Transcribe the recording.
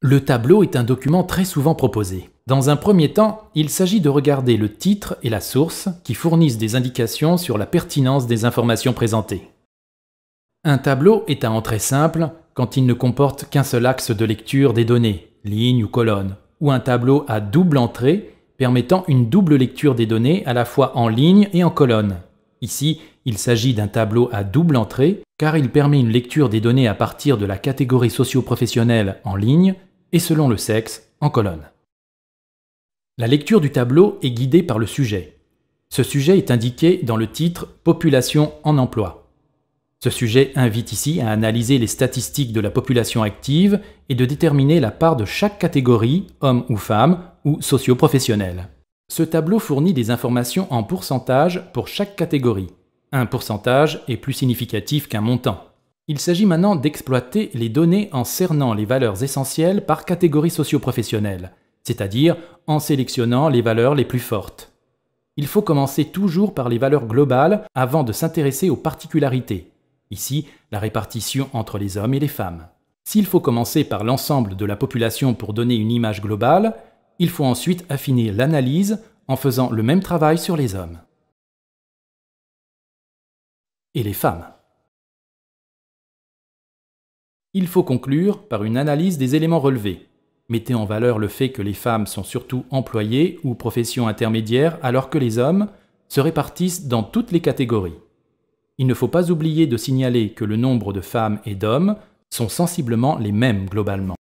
Le tableau est un document très souvent proposé. Dans un premier temps, il s'agit de regarder le titre et la source qui fournissent des indications sur la pertinence des informations présentées. Un tableau est à entrée simple quand il ne comporte qu'un seul axe de lecture des données, ligne ou colonne, ou un tableau à double entrée permettant une double lecture des données à la fois en ligne et en colonne. Ici, il s'agit d'un tableau à double entrée car il permet une lecture des données à partir de la catégorie socio-professionnelle en ligne et selon le sexe en colonne. La lecture du tableau est guidée par le sujet. Ce sujet est indiqué dans le titre Population en emploi. Ce sujet invite ici à analyser les statistiques de la population active et de déterminer la part de chaque catégorie, homme ou femme, ou socio professionnelle Ce tableau fournit des informations en pourcentage pour chaque catégorie. Un pourcentage est plus significatif qu'un montant. Il s'agit maintenant d'exploiter les données en cernant les valeurs essentielles par catégorie socio-professionnelle, c'est-à-dire en sélectionnant les valeurs les plus fortes. Il faut commencer toujours par les valeurs globales avant de s'intéresser aux particularités. Ici, la répartition entre les hommes et les femmes. S'il faut commencer par l'ensemble de la population pour donner une image globale, il faut ensuite affiner l'analyse en faisant le même travail sur les hommes. Et les femmes il faut conclure par une analyse des éléments relevés. Mettez en valeur le fait que les femmes sont surtout employées ou professions intermédiaires alors que les hommes se répartissent dans toutes les catégories. Il ne faut pas oublier de signaler que le nombre de femmes et d'hommes sont sensiblement les mêmes globalement.